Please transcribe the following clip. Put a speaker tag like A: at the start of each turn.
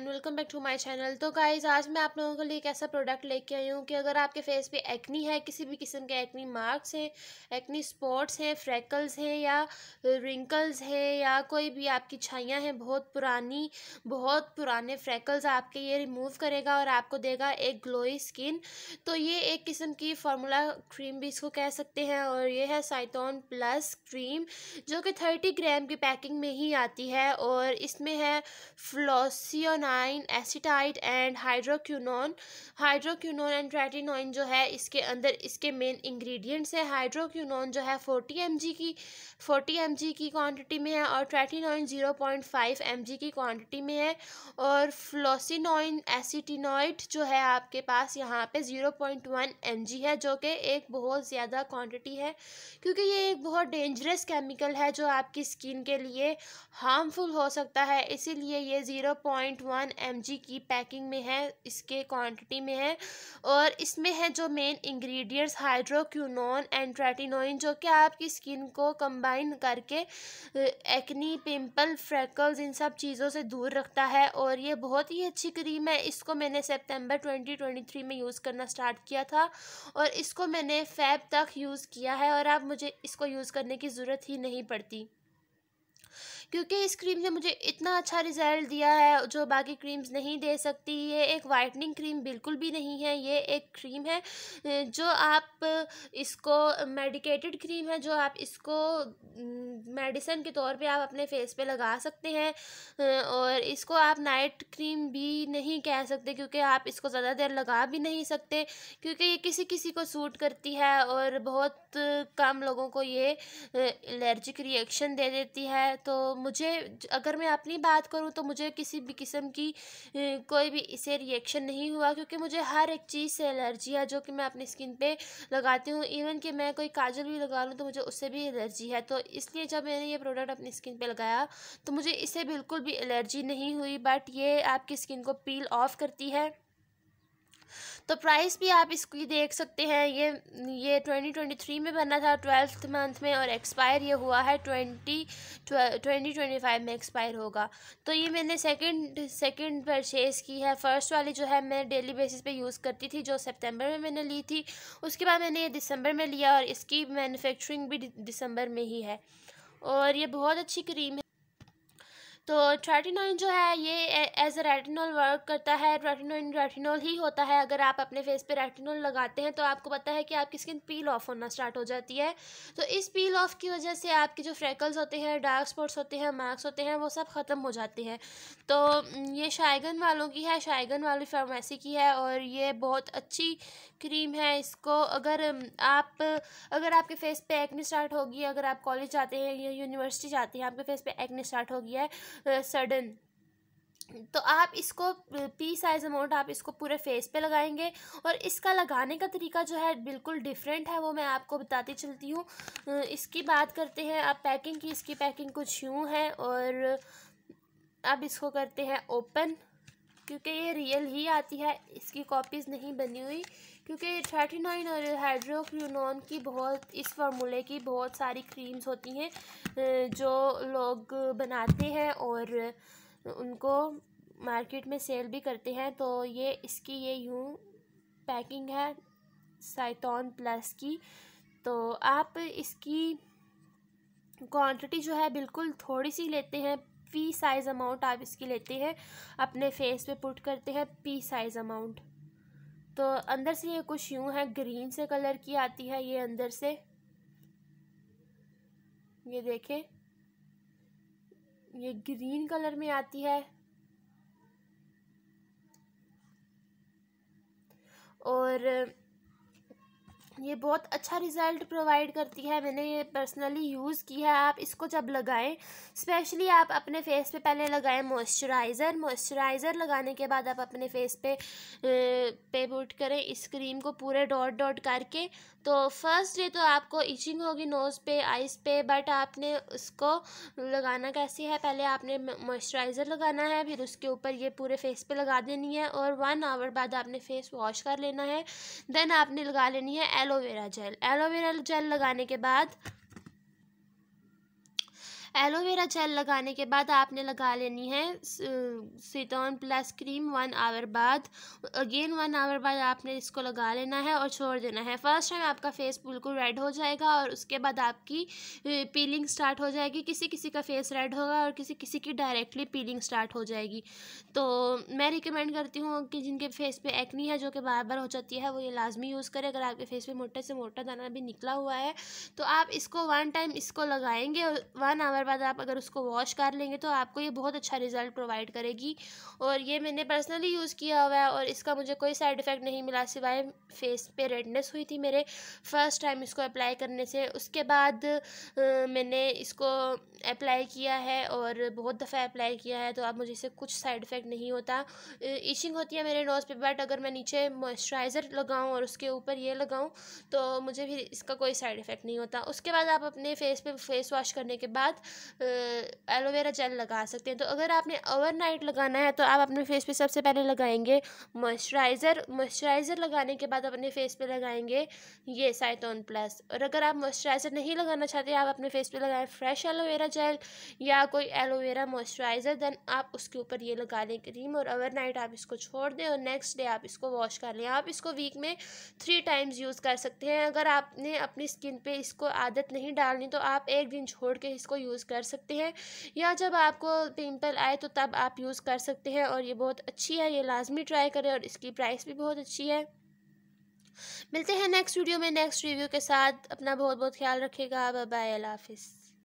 A: everyone welcome back to my channel तो guys आज मैं आप लोगों के लिए एक ऐसा प्रोडक्ट लेके आई हूँ कि अगर आपके फेस पे एक्नी है किसी भी किस्म के एक्नी मार्क्स हैं एक्नी स्पॉट्स हैं फ्रैकल्स हैं या रिंकल्स हैं या कोई भी आपकी छाइयाँ हैं बहुत पुरानी बहुत पुराने फ्रैकल्स आपके ये रिमूव करेगा और आपको देगा एक ग्लोई स्किन तो ये एक किस्म की फार्मूला क्रीम भी इसको कह सकते हैं और ये है साइटोन प्लस क्रीम जो कि थर्टी ग्राम की पैकिंग में ही आती है और इसमें है फ्लॉसियोना रेटिनाइन acetonide and hydroquinone hydroquinone and tretinoin जो है इसके अंदर इसके मेन इंग्रेडिएंट्स हैं हाइड्रोक्यूनोन जो है फोर्टी एम की फोर्टी एम की क्वांटिटी में है और ट्रेटिनोइन जीरो 0.5 एम की क्वांटिटी में है और फ्लोसिनोइन एसिटिनोइड जो है आपके पास यहाँ पे 0.1 एम है जो कि एक बहुत ज़्यादा क्वान्टिटी है क्योंकि ये एक बहुत डेंजरस केमिकल है जो आपकी स्किन के लिए हार्मफुल हो सकता है इसीलिए ये zero point one one M की पैकिंग में है इसके क्वांटिटी में है और इसमें है जो main ingredients hydroquinone and tretinoin जो कि आपकी स्किन को कंबाइन करके एक्नी पिंपल फ्रैकल्स इन सब चीज़ों से दूर रखता है और ये बहुत ही अच्छी क्रीम है इसको मैंने सेप्टेम्बर ट्वेंटी में यूज़ करना स्टार्ट किया था और इसको मैंने फैब तक यूज़ किया है और आप मुझे इसको यूज़ करने की ज़रूरत ही नहीं पड़ती क्योंकि इस क्रीम ने मुझे इतना अच्छा रिज़ल्ट दिया है जो बाकी क्रीम्स नहीं दे सकती ये एक वाइटनिंग क्रीम बिल्कुल भी नहीं है ये एक क्रीम है जो आप इसको मेडिकेटेड क्रीम है जो आप इसको मेडिसन हम्म, के तौर पे आप अपने फेस पे लगा सकते हैं और इसको आप नाइट क्रीम भी नहीं कह सकते क्योंकि आप इसको ज़्यादा देर लगा भी नहीं सकते क्योंकि ये किसी किसी को सूट करती है और बहुत कम लोगों को ये एलर्जिक रिएक्शन दे देती है तो मुझे अगर मैं अपनी बात करूँ तो मुझे किसी भी किस्म की कोई भी इसे रिएक्शन नहीं हुआ क्योंकि मुझे हर एक चीज़ से एलर्जी है जो कि मैं अपनी स्किन पे लगाती हूँ इवन कि मैं कोई काजल भी लगा लूँ तो मुझे उससे भी एलर्जी है तो इसलिए जब मैंने ये प्रोडक्ट अपनी स्किन पे लगाया तो मुझे इससे बिल्कुल भी एलर्जी नहीं हुई बट ये आपकी स्किन को पील ऑफ करती है तो प्राइस भी आप इसकी देख सकते हैं ये ये ट्वेंटी ट्वेंटी थ्री में बना था ट्वेल्थ मंथ में और एक्सपायर ये हुआ है ट्वेंटी ट्वेंटी ट्वेंटी फाइव में एक्सपायर होगा तो ये मैंने सेकंड सेकंड परचेज़ की है फ़र्स्ट वाली जो है मैं डेली बेसिस पे यूज़ करती थी जो सितंबर में मैंने ली थी उसके बाद मैंने ये दिसंबर में लिया और इसकी मैनुफेक्चरिंग भी दिसंबर में ही है और ये बहुत अच्छी क्रीम है तो ट्रेटिनोइन जो है ये एज अ रेटिनॉल वर्क करता है ट्रेटिनोइन रेटिनॉल ही होता है अगर आप अपने फेस पे रेटिनॉल लगाते हैं तो आपको पता है कि आपकी स्किन पील ऑफ होना स्टार्ट हो जाती है तो इस पील ऑफ की वजह से आपके जो फ्रैकल्स होते हैं डार्क स्पॉट्स होते हैं मार्क्स होते हैं वो सब ख़त्म हो जाते हैं तो ये शायगन वालों की है शायगन वाली फार्मेसी की है और ये बहुत अच्छी क्रीम है इसको अगर आप अगर आपके फेस पे एक्ने स्टार्ट होगी अगर आप कॉलेज जाते हैं या यूनिवर्सिटी जाते हैं आपके फेस पे एक्ने स्टार्ट हो गया है सडन तो आप इसको पी साइज़ अमाउंट आप इसको पूरे फेस पे लगाएंगे और इसका लगाने का तरीका जो है बिल्कुल डिफरेंट है वो मैं आपको बताती चलती हूँ इसकी बात करते हैं आप पैकिंग की इसकी पैकिंग कुछ यूँ है और अब इसको करते हैं ओपन क्योंकि ये रियल ही आती है इसकी कॉपीज़ नहीं बनी हुई क्योंकि थर्टी नाइन और हाइड्रोक्यूनोन की बहुत इस फार्मूले की बहुत सारी क्रीम्स होती हैं जो लोग बनाते हैं और उनको मार्केट में सेल भी करते हैं तो ये इसकी ये यूँ पैकिंग है साइटोन प्लस की तो आप इसकी क्वांटिटी जो है बिल्कुल थोड़ी सी लेते हैं पी साइज़ अमाउंट आप इसकी लेते हैं अपने फेस पे पुट करते हैं पी साइज़ अमाउंट तो अंदर से ये कुछ यूं है ग्रीन से कलर की आती है ये अंदर से ये देखे ये ग्रीन कलर में आती है और ये बहुत अच्छा रिज़ल्ट प्रोवाइड करती है मैंने ये पर्सनली यूज़ की है आप इसको जब लगाएं स्पेशली आप अपने फेस पे पहले लगाएं मॉइस्चराइज़र मॉइस्चराइज़र लगाने के बाद आप अपने फेस पे पे पुट करें इस क्रीम को पूरे डॉट डॉट करके तो फर्स्ट डे तो आपको इचिंग होगी नोज़ पे आइज़ पे बट आपने उसको लगाना कैसे है पहले आपने मॉइस्चराइज़र लगाना है फिर उसके ऊपर ये पूरे फेस पर लगा देनी है और वन आवर बाद आपने फेस वॉश कर लेना है देन आपने लगा लेनी है एल एलोवेरा जेल एलोवेरा जेल लगाने के बाद एलोवेरा जेल लगाने के बाद आपने लगा लेनी है सीटोन प्लस क्रीम वन आवर बाद अगेन वन आवर बाद आपने इसको लगा लेना है और छोड़ देना है फर्स्ट टाइम आपका फेस बिल्कुल रेड हो जाएगा और उसके बाद आपकी पीलिंग स्टार्ट हो जाएगी किसी किसी का फेस रेड होगा और किसी किसी की डायरेक्टली पीलिंग स्टार्ट हो जाएगी तो मैं रिकमेंड करती हूँ कि जिनके फेस पे एक्नी है जो कि बार बार हो जाती है वो ये लाजमी यूज़ करें अगर आपके फेस पे मोटे से मोटा दाना भी निकला हुआ है तो आप इसको वन टाइम इसको लगाएंगे और वन आवर बार बाद आप अगर उसको वॉश कर लेंगे तो आपको ये बहुत अच्छा रिज़ल्ट प्रोवाइड करेगी और ये मैंने पर्सनली यूज़ किया हुआ है और इसका मुझे कोई साइड इफ़ेक्ट नहीं मिला सिवाय फेस पे रेडनेस हुई थी मेरे फर्स्ट टाइम इसको अप्लाई करने से उसके बाद मैंने इसको अप्लाई किया है और बहुत दफ़ा अप्लाई किया है तो अब मुझे इसे कुछ साइड इफ़ेक्ट नहीं होता ईचिंग होती है मेरे नोज़ पे बट अगर मैं नीचे मॉइस्चराइज़र लगाऊँ और उसके ऊपर ये लगाऊँ तो मुझे भी इसका कोई साइड इफ़ेक्ट नहीं होता उसके बाद आप अपने फेस पे फेस वॉश करने के बाद एलोवेरा जेल लगा सकते हैं तो अगर आपने ओवरनाइट लगाना है तो आप अपने फेस पे सबसे पहले लगाएंगे मॉइस्चराइज़र मॉइस्चराइज़र लगाने के बाद अपने फेस पे लगाएंगे ये साइटोन प्लस और अगर आप मॉइस्चराइज़र नहीं लगाना चाहते आप अपने फेस पे लगाएं फ्रेश एलोवेरा जेल या कोई एलोवेरा मॉइस्चराइज़र देन आप उसके ऊपर ये लगा लें क्रीम और नाइट आप इसको छोड़ दें और नेक्स्ट डे आप इसको वॉश कर लें आप इसको वीक में थ्री टाइम्स यूज़ कर सकते हैं अगर आपने अपनी स्किन पर इसको आदत नहीं डालनी तो आप एक दिन छोड़ के इसको यूज़ यूज़ कर सकते हैं या जब आपको पिंपल आए तो तब आप यूज़ कर सकते हैं और ये बहुत अच्छी है ये लाजमी ट्राई करें और इसकी प्राइस भी बहुत अच्छी है मिलते हैं नेक्स्ट वीडियो में नेक्स्ट रिव्यू के साथ अपना बहुत बहुत ख्याल रखिएगा बाय अल्लाह हाफिज़